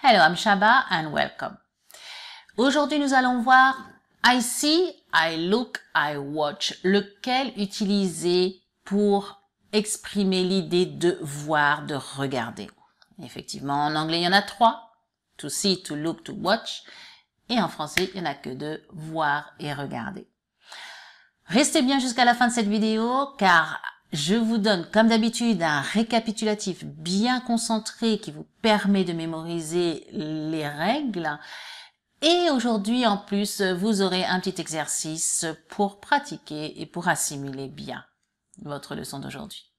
Hello, I'm Shaba and welcome. Aujourd'hui, nous allons voir I see, I look, I watch. Lequel utiliser pour exprimer l'idée de voir, de regarder. Effectivement, en anglais, il y en a trois. To see, to look, to watch. Et en français, il n'y en a que deux. Voir et regarder. Restez bien jusqu'à la fin de cette vidéo car je vous donne, comme d'habitude, un récapitulatif bien concentré qui vous permet de mémoriser les règles. Et aujourd'hui, en plus, vous aurez un petit exercice pour pratiquer et pour assimiler bien votre leçon d'aujourd'hui.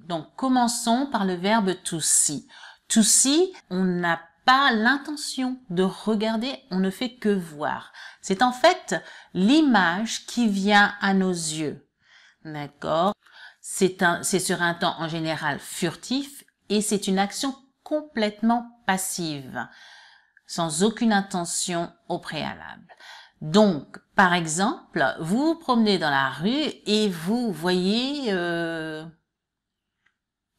Donc, commençons par le verbe to see. To see, on n'a pas l'intention de regarder, on ne fait que voir. C'est en fait l'image qui vient à nos yeux. D'accord C'est sur un temps en général furtif et c'est une action complètement passive, sans aucune intention au préalable. Donc, par exemple, vous vous promenez dans la rue et vous voyez euh,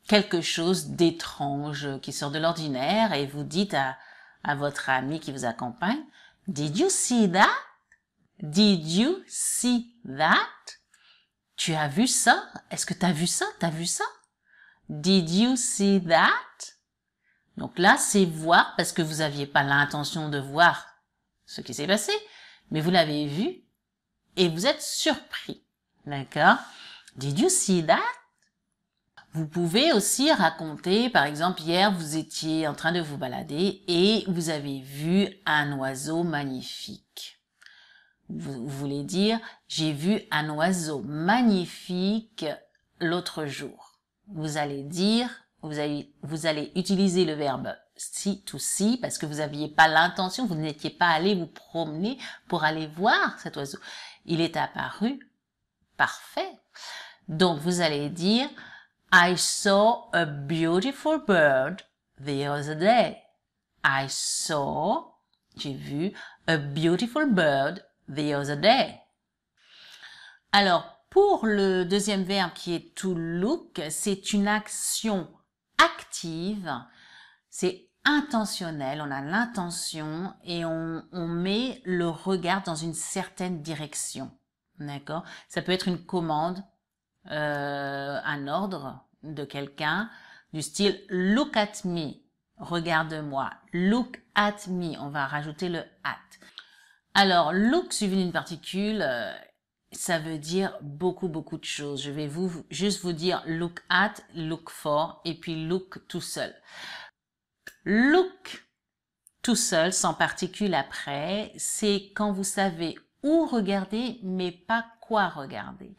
quelque chose d'étrange qui sort de l'ordinaire et vous dites à, à votre ami qui vous accompagne, Did you see that? Did you see that? Tu as vu ça? Est-ce que tu as vu ça? Tu as vu ça? Did you see that? Donc là, c'est voir parce que vous n'aviez pas l'intention de voir ce qui s'est passé, mais vous l'avez vu et vous êtes surpris. D'accord? Did you see that? Vous pouvez aussi raconter, par exemple, hier, vous étiez en train de vous balader et vous avez vu un oiseau magnifique. Vous voulez dire, j'ai vu un oiseau magnifique l'autre jour. Vous allez dire, vous allez, vous allez utiliser le verbe si to see parce que vous n'aviez pas l'intention, vous n'étiez pas allé vous promener pour aller voir cet oiseau. Il est apparu. Parfait. Donc vous allez dire I saw a beautiful bird the other day. I saw, j'ai vu, a beautiful bird the other day. Alors, pour le deuxième verbe qui est to look, c'est une action active, c'est intentionnel, on a l'intention et on, met le regard dans une certaine direction. D'accord Ça peut être une commande, euh, un ordre de quelqu'un du style look at me, regarde-moi, look at me, on va rajouter le at. Alors, look suivi d'une particule, euh, ça veut dire beaucoup, beaucoup de choses. Je vais vous, juste vous dire look at, look for, et puis look tout seul. Look tout seul, sans particule après, c'est quand vous savez où regarder, mais pas quoi regarder.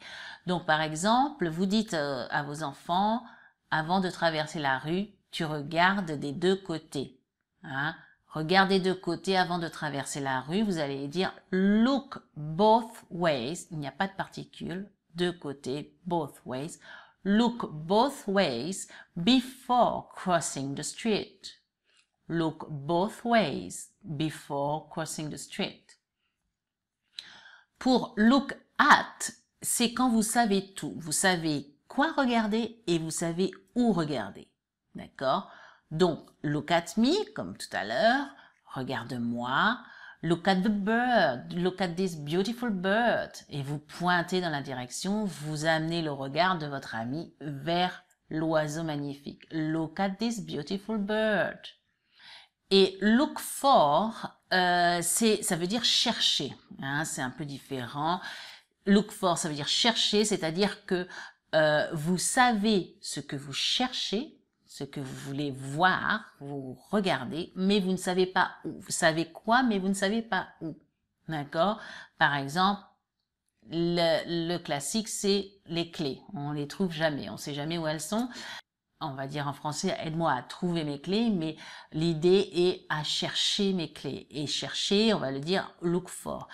Donc, par exemple, vous dites euh, à vos enfants, avant de traverser la rue, tu regardes des deux côtés. Hein? Regardez de côté avant de traverser la rue. Vous allez dire look both ways. Il n'y a pas de particules. De côté, both ways. Look both ways before crossing the street. Look both ways before crossing the street. Pour look at, c'est quand vous savez tout. Vous savez quoi regarder et vous savez où regarder. D'accord donc, look at me, comme tout à l'heure, regarde-moi, look at the bird, look at this beautiful bird. Et vous pointez dans la direction, vous amenez le regard de votre ami vers l'oiseau magnifique. Look at this beautiful bird. Et look for, euh, c'est, ça veut dire chercher. Hein, c'est un peu différent. Look for, ça veut dire chercher, c'est-à-dire que euh, vous savez ce que vous cherchez ce que vous voulez voir, vous regardez, mais vous ne savez pas où. Vous savez quoi, mais vous ne savez pas où. D'accord Par exemple, le, classique, c'est les clés. On les trouve jamais, on sait jamais où elles sont. On va dire en français, aide-moi à trouver mes clés, mais l'idée est à chercher mes clés. Et chercher, on va le dire look for.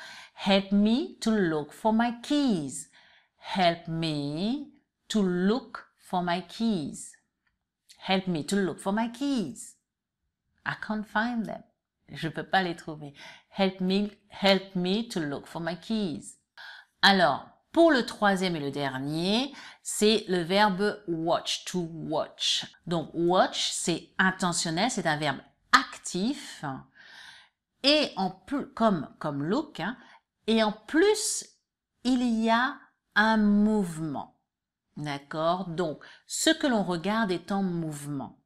Help me to look for my keys. Help me to look for my keys. Help me to look for my keys. I can't find them. Je peux pas les trouver. Help me, help me to look for my keys. Alors, pour le troisième et le dernier, c'est le verbe watch, to watch. Donc, watch, c'est intentionnel, c'est un verbe actif. Et en plus, comme, comme look, hein, et en plus, il y a un mouvement. D'accord Donc, ce que l'on regarde est en mouvement.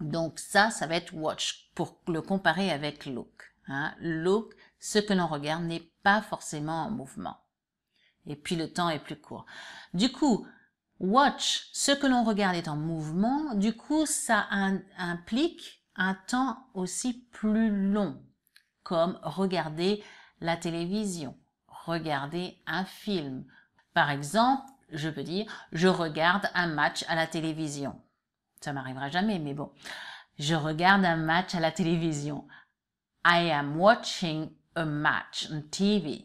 Donc ça, ça va être watch pour le comparer avec look. Hein. Look, ce que l'on regarde n'est pas forcément en mouvement. Et puis le temps est plus court. Du coup, watch, ce que l'on regarde est en mouvement. Du coup, ça implique un temps aussi plus long, comme regarder la télévision, regarder un film. Par exemple, je peux dire, je regarde un match à la télévision. Ça m'arrivera jamais, mais bon. Je regarde un match à la télévision. I am watching a match on TV.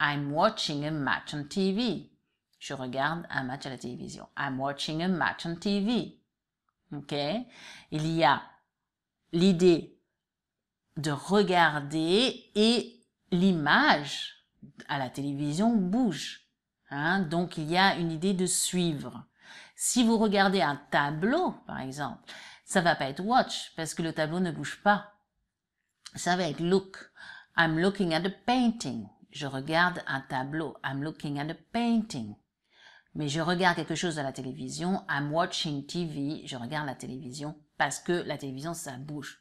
I'm watching a match on TV. Je regarde un match à la télévision. I'm watching a match on TV. OK Il y a l'idée de regarder et l'image à la télévision bouge. Hein. donc, il y a une idée de suivre. Si vous regardez un tableau, par exemple, ça va pas être watch parce que le tableau ne bouge pas. Ça va être look. I'm looking at a painting. Je regarde un tableau. I'm looking at a painting. Mais je regarde quelque chose à la télévision. I'm watching TV. Je regarde la télévision parce que la télévision, ça bouge.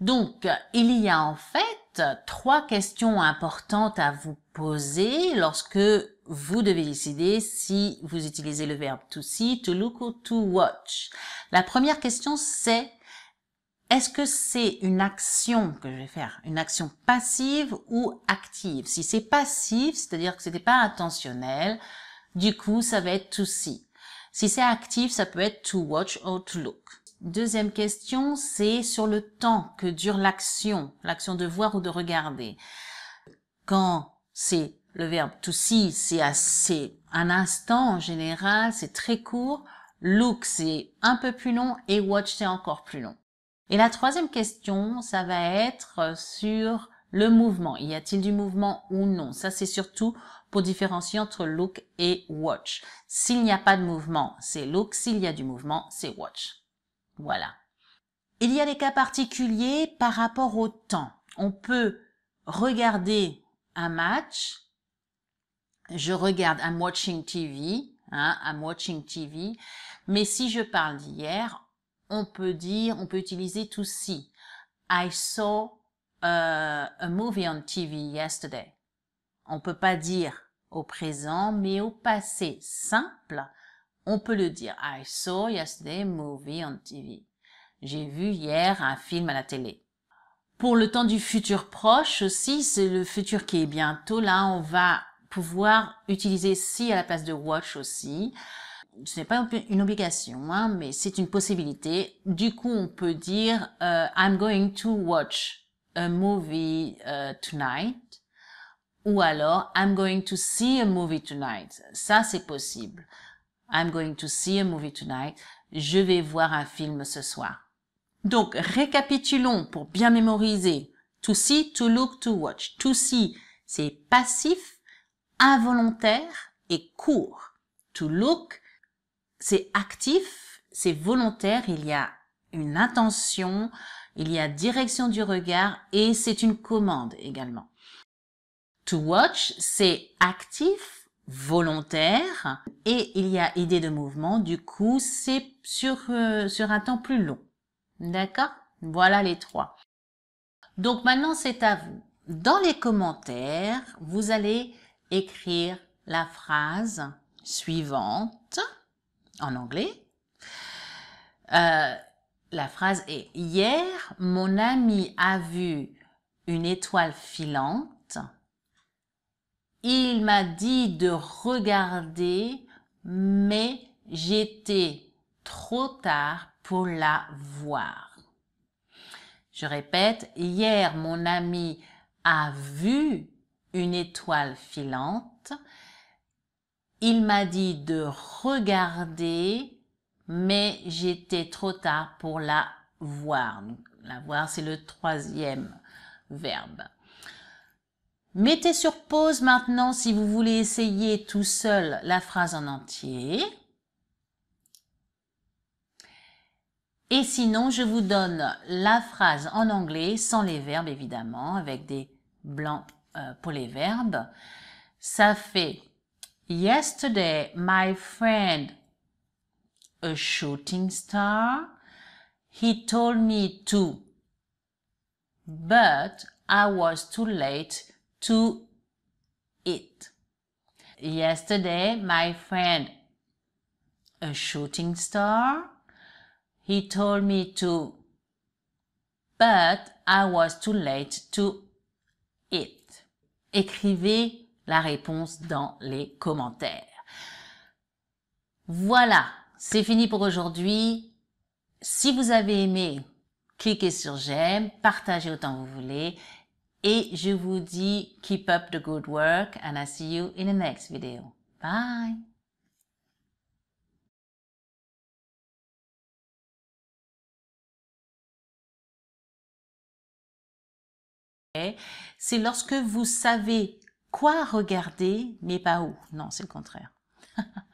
Donc, il y a en fait trois questions importantes à vous poser lorsque vous devez décider si vous utilisez le verbe to see, to look ou to watch. La première question c'est est-ce que c'est une action que je vais faire, une action passive ou active Si c'est passif, c'est-à-dire que ce pas intentionnel, du coup ça va être to see. Si c'est actif, ça peut être to watch ou to look. Deuxième question, c'est sur le temps que dure l'action, l'action de voir ou de regarder. Quand c'est le verbe to see, c'est assez un instant en général, c'est très court. Look, c'est un peu plus long et watch, c'est encore plus long. Et la troisième question, ça va être sur le mouvement. Y a-t-il du mouvement ou non Ça, c'est surtout pour différencier entre look et watch. S'il n'y a pas de mouvement, c'est look. S'il y a du mouvement, c'est watch. Voilà. Il y a des cas particuliers par rapport au temps. On peut regarder un match. Je regarde I'm watching TV, hein, I'm watching TV. Mais si je parle d'hier, on peut dire, on peut utiliser to see. I saw euh, a movie on TV yesterday. On peut pas dire au présent, mais au passé simple. On peut le dire. I saw yesterday a movie on TV. J'ai vu hier un film à la télé. Pour le temps du futur proche aussi, c'est le futur qui est bientôt. Là, on va pouvoir utiliser si à la place de watch aussi. Ce n'est pas une obligation, hein, mais c'est une possibilité. Du coup, on peut dire euh, I'm going to watch a movie euh, tonight ou alors I'm going to see a movie tonight. Ça, c'est possible. I'm going to see a movie tonight. Je vais voir un film ce soir. Donc, récapitulons pour bien mémoriser. To see, to look, to watch. To see, c'est passif, involontaire et court. To look, c'est actif, c'est volontaire, il y a une intention, il y a direction du regard et c'est une commande également. To watch, c'est actif, volontaire et il y a idée de mouvement, du coup c'est sur, euh, sur un temps plus long. D'accord Voilà les trois. Donc maintenant c'est à vous. Dans les commentaires, vous allez écrire la phrase suivante en anglais. Euh, la phrase est « Hier, mon ami a vu une étoile filante il m'a dit de regarder, mais j'étais trop tard pour la voir. Je répète, hier mon ami a vu une étoile filante. Il m'a dit de regarder, mais j'étais trop tard pour la voir. La voir, c'est le troisième verbe. Mettez sur pause maintenant si vous voulez essayer tout seul la phrase en entier. Et sinon, je vous donne la phrase en anglais, sans les verbes évidemment, avec des blancs euh, pour les verbes. Ça fait Yesterday, my friend, a shooting star, he told me to, but I was too late to it. Yesterday, my friend, a shooting star, he told me to, but I was too late to it. Écrivez la réponse dans les commentaires. Voilà, c'est fini pour aujourd'hui. Si vous avez aimé, cliquez sur j'aime, partagez autant que vous voulez et je vous dis keep up the good work and I see you in the next video. Bye! c'est lorsque vous savez quoi regarder, mais pas où. Non, c'est le contraire.